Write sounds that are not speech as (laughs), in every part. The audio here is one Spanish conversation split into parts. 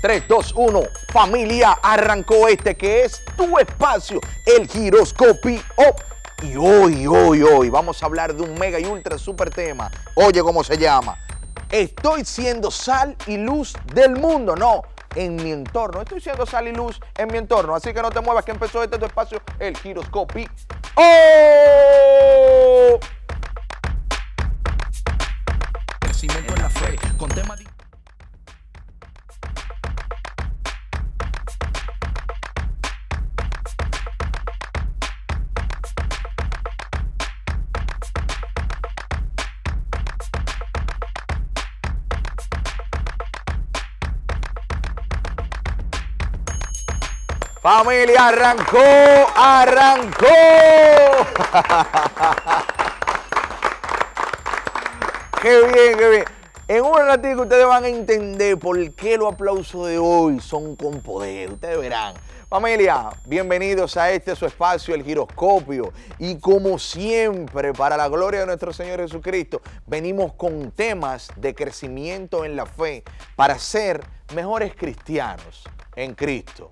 3, 2, 1. Familia, arrancó este que es tu espacio, el giroscopio. Y hoy, hoy, hoy vamos a hablar de un mega y ultra super tema. Oye, ¿cómo se llama? Estoy siendo sal y luz del mundo. No, en mi entorno. Estoy siendo sal y luz en mi entorno. Así que no te muevas, que empezó este tu espacio, el giroscopio. ¡Oh! en la fe, con tema Familia, arrancó, arrancó. (laughs) qué bien, qué bien. En un ratito ustedes van a entender por qué los aplausos de hoy son con poder. Ustedes verán. Familia, bienvenidos a este su espacio, el giroscopio. Y como siempre, para la gloria de nuestro Señor Jesucristo, venimos con temas de crecimiento en la fe para ser mejores cristianos en Cristo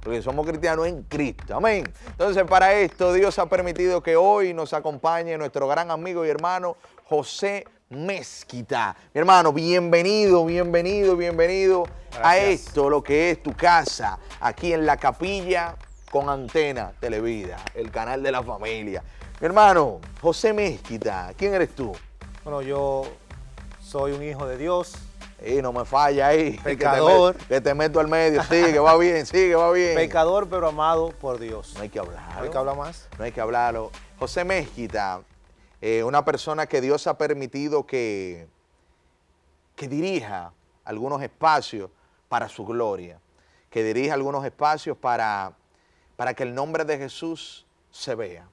porque somos cristianos en Cristo. Amén. Entonces, para esto, Dios ha permitido que hoy nos acompañe nuestro gran amigo y hermano José Mezquita. Mi hermano, bienvenido, bienvenido, bienvenido a esto, lo que es tu casa, aquí en la capilla con antena Televida, el canal de la familia. Mi hermano, José Mezquita, ¿quién eres tú? Bueno, yo soy un hijo de Dios, y no me falla ahí. (laughs) Pecador. Que te, meto al medio. Sí, que va (laughs) bien, sí, que va bien. Pecador, pero amado por Dios. No hay que hablar. No hay que hablar más. No hay que hablarlo. José Mezquita, eh, una persona que Dios ha permitido que, que dirija algunos espacios para su gloria, que dirija algunos espacios para, para que el nombre de Jesús se vea,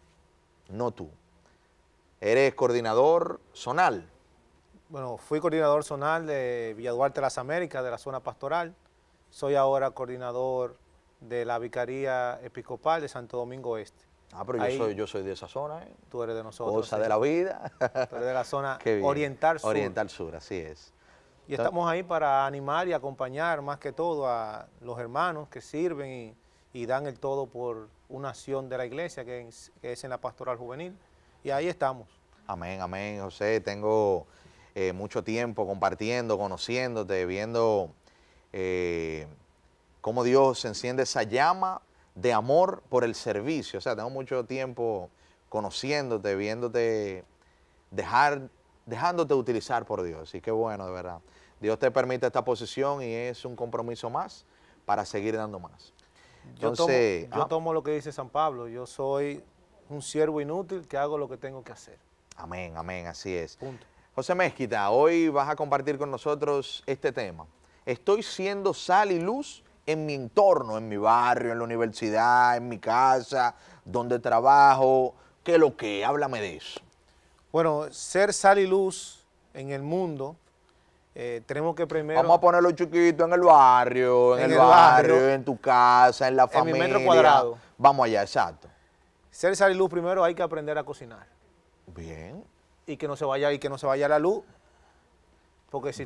no tú. Eres coordinador zonal bueno, fui coordinador zonal de Villaduarte Las Américas, de la zona pastoral. Soy ahora coordinador de la Vicaría Episcopal de Santo Domingo Este. Ah, pero yo, soy, yo soy de esa zona. ¿eh? Tú eres de nosotros. Cosa de la vida. Tú eres de la zona (laughs) oriental sur. Oriental sur, así es. Y estamos ahí para animar y acompañar más que todo a los hermanos que sirven y, dan el todo por una acción de la iglesia que es en la pastoral juvenil. Y ahí estamos. Amén, amén, José. Tengo eh, mucho tiempo compartiendo, conociéndote, viendo eh, cómo Dios enciende esa llama de amor por el servicio. O sea, tengo mucho tiempo conociéndote, viéndote, dejar, dejándote utilizar por Dios. Y qué bueno, de verdad. Dios te permite esta posición y es un compromiso más para seguir dando más. yo, tomo, yo ah. tomo lo que dice San Pablo, yo soy un siervo inútil que hago lo que tengo que hacer. Amén, amén, así es. Punto. José Mezquita, hoy vas a compartir con nosotros este tema. Estoy siendo sal y luz en mi entorno, en mi barrio, en la universidad, en mi casa, donde trabajo, qué lo que, háblame de eso. Bueno, ser sal y luz en el mundo, eh, tenemos que primero... Vamos a ponerlo chiquito en el barrio, en, el, barrio, en tu casa, en la familia. En mi metro cuadrado. Vamos allá, exacto. Ser sal y luz primero hay que aprender a cocinar. Bien y que no se vaya y que no se vaya la luz. Porque si,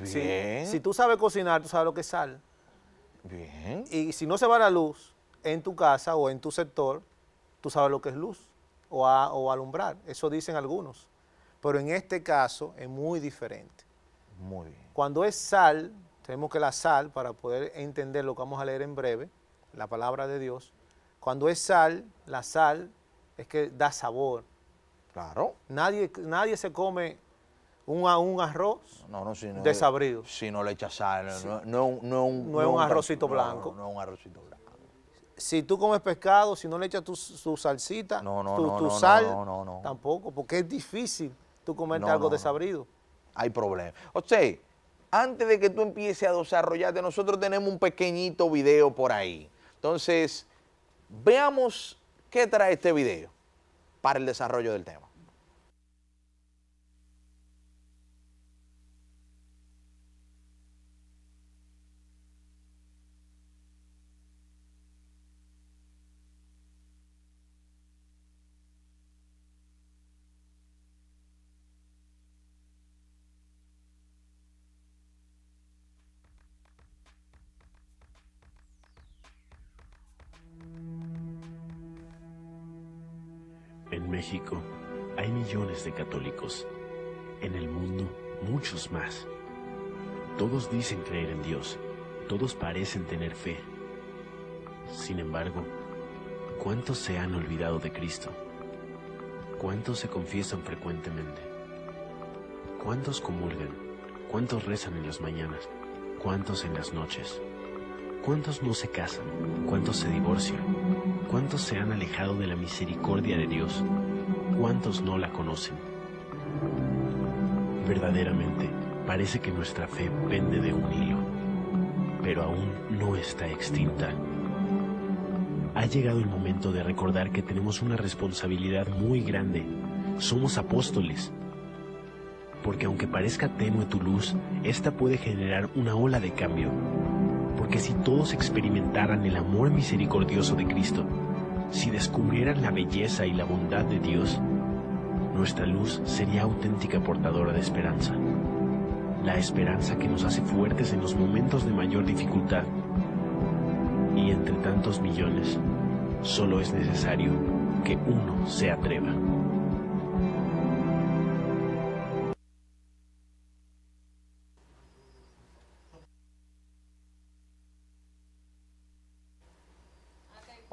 si, tú sabes cocinar, tú sabes lo que es sal. Y si no se va la luz en tu casa o en tu sector, tú sabes lo que es luz o, o alumbrar. Eso dicen algunos. Pero en este caso es muy diferente. Muy bien. Cuando es sal, tenemos que la sal, para poder entender lo que vamos a leer en breve, la palabra de Dios, cuando es sal, la sal es que da sabor, Claro. Nadie, nadie se come un, un arroz desabrido. Si no le echas sal, no, es un arrocito blanco. No, es un arrocito blanco. Si tú comes pescado, si no le echas tu, su salsita, tu, tu sal, tampoco, porque es difícil tú comerte algo desabrido. Hay problemas. O sea, antes de que tú empieces a desarrollarte, nosotros tenemos un pequeñito video por ahí. Entonces, veamos qué trae este video para el desarrollo del tema. en México hay millones de católicos. En el mundo, muchos más. Todos dicen creer en Dios. Todos parecen tener fe. Sin embargo, ¿cuántos se han olvidado de Cristo? ¿Cuántos se confiesan frecuentemente? ¿Cuántos comulgan? ¿Cuántos rezan en las mañanas? ¿Cuántos en las noches? ¿Cuántos no se casan? ¿Cuántos se divorcian? ¿Cuántos se han alejado de la misericordia de Dios? ¿Cuántos no la conocen? Verdaderamente, parece que nuestra fe pende de un hilo, pero aún no está extinta. Ha llegado el momento de recordar que tenemos una responsabilidad muy grande. Somos apóstoles. Porque aunque parezca tenue tu luz, esta puede generar una ola de cambio porque si todos experimentaran el amor misericordioso de Cristo, si descubrieran la belleza y la bondad de Dios, nuestra luz sería auténtica portadora de esperanza. La esperanza que nos hace fuertes en los momentos de mayor dificultad. Y entre tantos millones, solo es necesario que uno se atreva.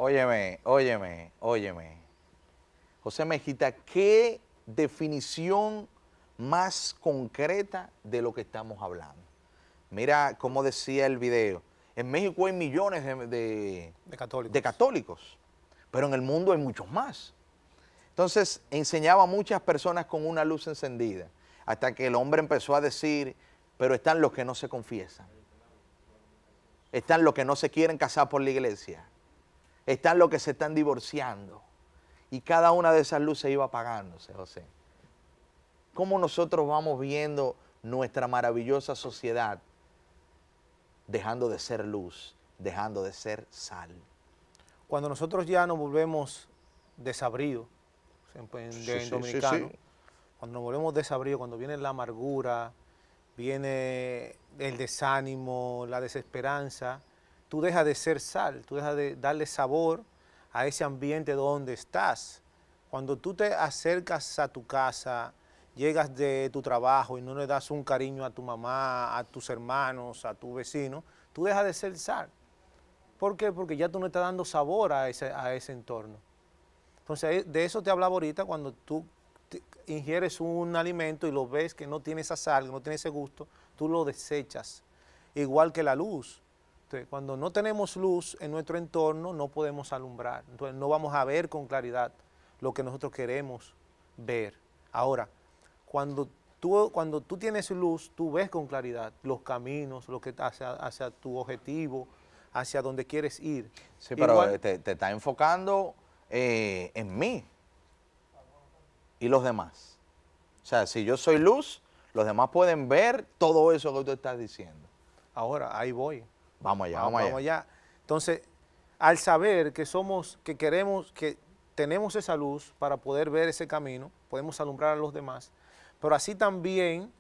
Óyeme, óyeme, óyeme. José Mejita, ¿qué definición más concreta de lo que estamos hablando? Mira cómo decía el video. En México hay millones de, católicos. católicos, pero en el mundo hay muchos más. Entonces enseñaba a muchas personas con una luz encendida, hasta que el hombre empezó a decir, pero están los que no se confiesan, están los que no se quieren casar por la iglesia, están los que se están divorciando. Y cada una de esas luces iba apagándose, José. ¿Cómo nosotros vamos viendo nuestra maravillosa sociedad dejando de ser luz, dejando de ser sal? Cuando nosotros ya nos volvemos desabridos, en, cuando nos volvemos desabridos, cuando viene la amargura, viene el desánimo, la desesperanza, tú dejas de ser sal, tú dejas de darle sabor a ese ambiente donde estás. Cuando tú te acercas a tu casa, llegas de tu trabajo y no le das un cariño a tu mamá, a tus hermanos, a tu vecino, tú dejas de ser sal. ¿Por qué? Porque ya tú no estás dando sabor a ese, a ese entorno. Entonces, de eso te hablaba ahorita cuando tú ingieres un alimento y lo ves que no tiene esa sal, no tiene ese gusto, tú lo desechas. Igual que la luz. Este, cuando no tenemos luz en nuestro entorno, no podemos alumbrar. Entonces, no vamos a ver con claridad lo que nosotros queremos ver. Ahora, cuando tú, cuando tú tienes luz, tú ves con claridad los caminos, lo que hacia, hacia tu objetivo, hacia donde quieres ir. Sí, pero eh, te, está enfocando eh, en mí y los demás. O sea, si yo soy luz, los demás pueden ver todo eso que tú estás diciendo. Ahora, ahí voy. Vamos allá, vamos, allá. Entonces, al saber que somos, que queremos, que tenemos esa luz para poder ver ese camino, podemos alumbrar a los demás, pero así también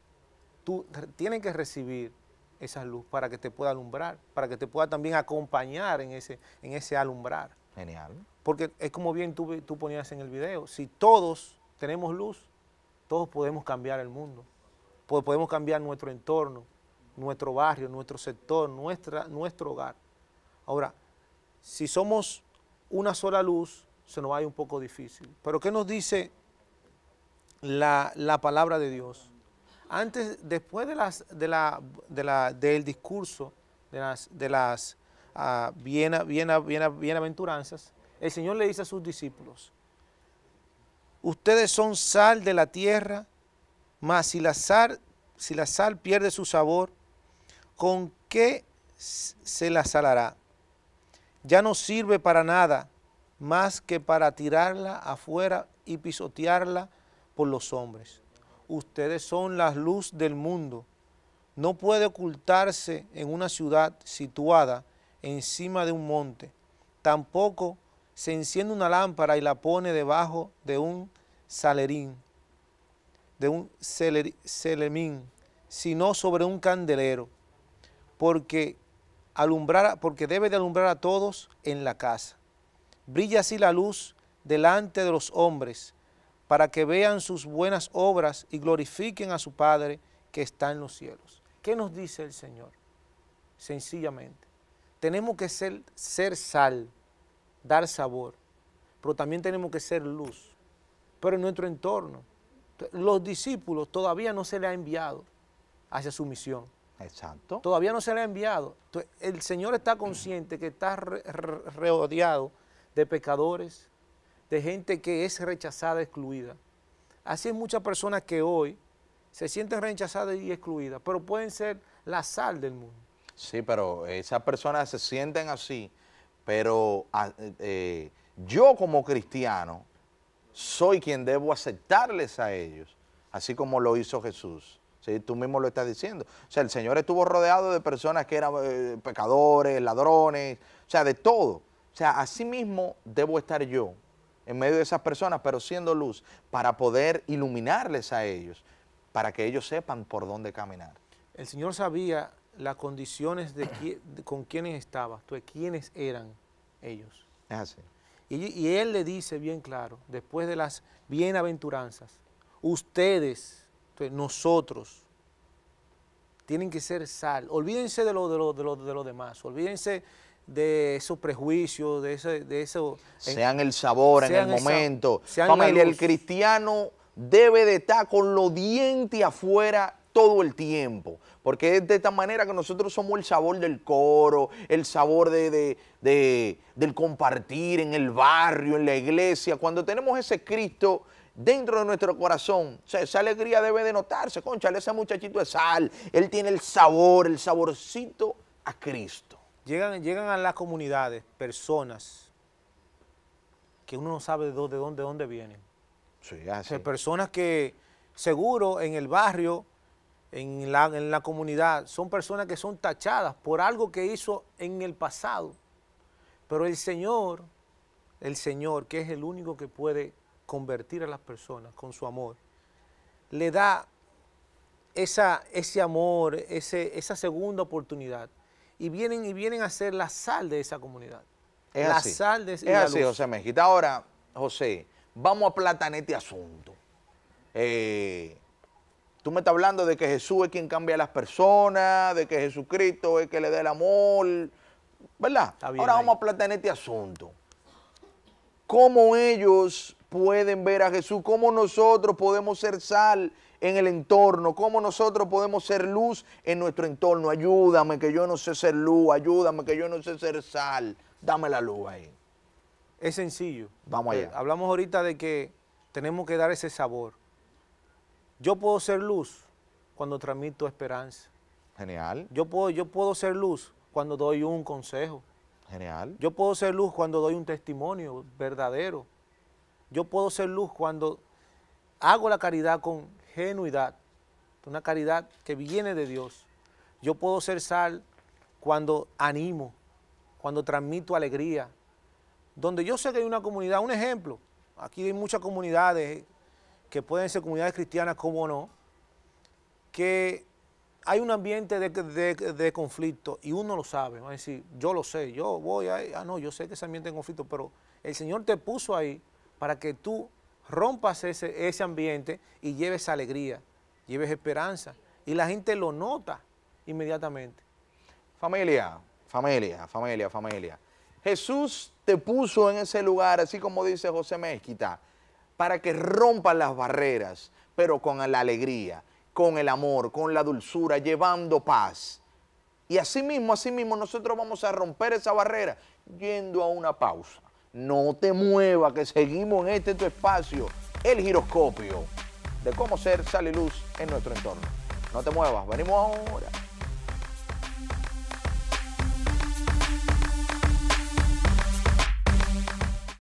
tú tienes que recibir esa luz para que te pueda alumbrar, para que te pueda también acompañar en ese, en ese alumbrar. Genial. Porque es como bien tú, tú ponías en el video, si todos tenemos luz, todos podemos cambiar el mundo, podemos cambiar nuestro entorno, nuestro barrio, nuestro sector, nuestra, nuestro hogar. Ahora, si somos una sola luz, se nos va a ir un poco difícil. Pero ¿qué nos dice la, palabra de Dios? Antes, después de las, de la, de la, del discurso de las, de las ah, bienaventuranzas, el Señor le dice a sus discípulos, ustedes son sal de la tierra, mas si la sal, si la sal pierde su sabor, ¿con qué se la salará? Ya no sirve para nada más que para tirarla afuera y pisotearla por los hombres. Ustedes son la luz del mundo. No puede ocultarse en una ciudad situada encima de un monte. Tampoco se enciende una lámpara y la pone debajo de un salerín, de un Selemín, celemín, sino sobre un candelero porque, alumbrar, porque debe de alumbrar a todos en la casa. Brilla así la luz delante de los hombres, para que vean sus buenas obras y glorifiquen a su Padre que está en los cielos. ¿Qué nos dice el Señor? Sencillamente, tenemos que ser, ser sal, dar sabor, pero también tenemos que ser luz, pero en nuestro entorno. Los discípulos todavía no se le ha enviado hacia su misión. Exacto. Todavía no se le ha enviado. el Señor está consciente que está de pecadores, de gente que es rechazada, excluida. Así hay muchas personas que hoy se sienten rechazadas y excluidas, pero pueden ser la sal del mundo. Sí, pero esas personas se sienten así, pero ah, eh, yo como cristiano soy quien debo aceptarles a ellos, así como lo hizo Jesús. Tú mismo lo estás diciendo. O sea, el Señor estuvo rodeado de personas que eran eh, pecadores, ladrones, o sea, de todo. O sea, así mismo debo estar yo en medio de esas personas, pero siendo luz, para poder iluminarles a ellos, para que ellos sepan por dónde caminar. El Señor sabía las condiciones de, con quienes estaba, de quiénes eran ellos. Es así. Y, y Él le dice bien claro, después de las bienaventuranzas, ustedes entonces, nosotros tienen que ser sal. Olvídense de lo, de de lo, de demás, olvídense de esos prejuicios, de, ese, de eso. Sean el sabor en el, momento. Familia, el cristiano debe de estar con los dientes afuera todo el tiempo, porque es de esta manera que nosotros somos el sabor del coro, el sabor de, del compartir en el barrio, en la iglesia, cuando tenemos ese Cristo dentro de nuestro corazón, esa alegría debe de notarse, conchale, ese muchachito es sal, él tiene el sabor, el saborcito a Cristo. Llegan, llegan a las comunidades personas que uno no sabe de dónde, dónde, vienen. Sí, personas que seguro en el barrio en la, comunidad, son personas que son tachadas por algo que hizo en el pasado. Pero el Señor, el Señor, que es el único que puede convertir a las personas con su amor, le da esa, ese amor, ese, esa segunda oportunidad. Y vienen, y vienen a ser la sal de esa comunidad. Es la sal de Es así, José Mejita. Ahora, José, vamos a platanete este asunto. Eh, Tú me estás hablando de que Jesús es quien cambia a las personas, de que Jesucristo es que le da el amor, ¿verdad? Ahora vamos a plantear este asunto. ¿Cómo ellos pueden ver a Jesús? ¿Cómo nosotros podemos ser sal en el entorno? ¿Cómo nosotros podemos ser luz en nuestro entorno? Ayúdame que yo no sé ser luz, ayúdame que yo no sé ser sal. Dame la luz ahí. Es sencillo. Vamos eh, allá. hablamos ahorita de que tenemos que dar ese sabor. Yo puedo ser luz cuando transmito esperanza. Genial. Yo puedo, yo puedo ser luz cuando doy un consejo. Genial. Yo puedo ser luz cuando doy un testimonio verdadero. Yo puedo ser luz cuando hago la caridad con genuidad, una caridad que viene de Dios. Yo puedo ser sal cuando animo, cuando transmito alegría. Donde yo sé que hay una comunidad, un ejemplo, aquí hay muchas comunidades que pueden ser comunidades cristianas, como no, que hay un ambiente de, conflicto y uno lo sabe. decir, yo lo sé, yo voy a... Ah, no, yo sé que ese ambiente de conflicto, pero el Señor te puso ahí para que tú rompas ese, ese ambiente y lleves alegría, lleves esperanza. Y la gente lo nota inmediatamente. Familia, familia, familia, familia. Jesús te puso en ese lugar, así como dice José Mezquita para que rompan las barreras, pero con la alegría, con el amor, con la dulzura, llevando paz. Y así mismo, así mismo nosotros vamos a romper esa barrera yendo a una pausa. No te muevas, que seguimos en este tu espacio, el giroscopio de cómo ser sal y luz en nuestro entorno. No te muevas, venimos ahora.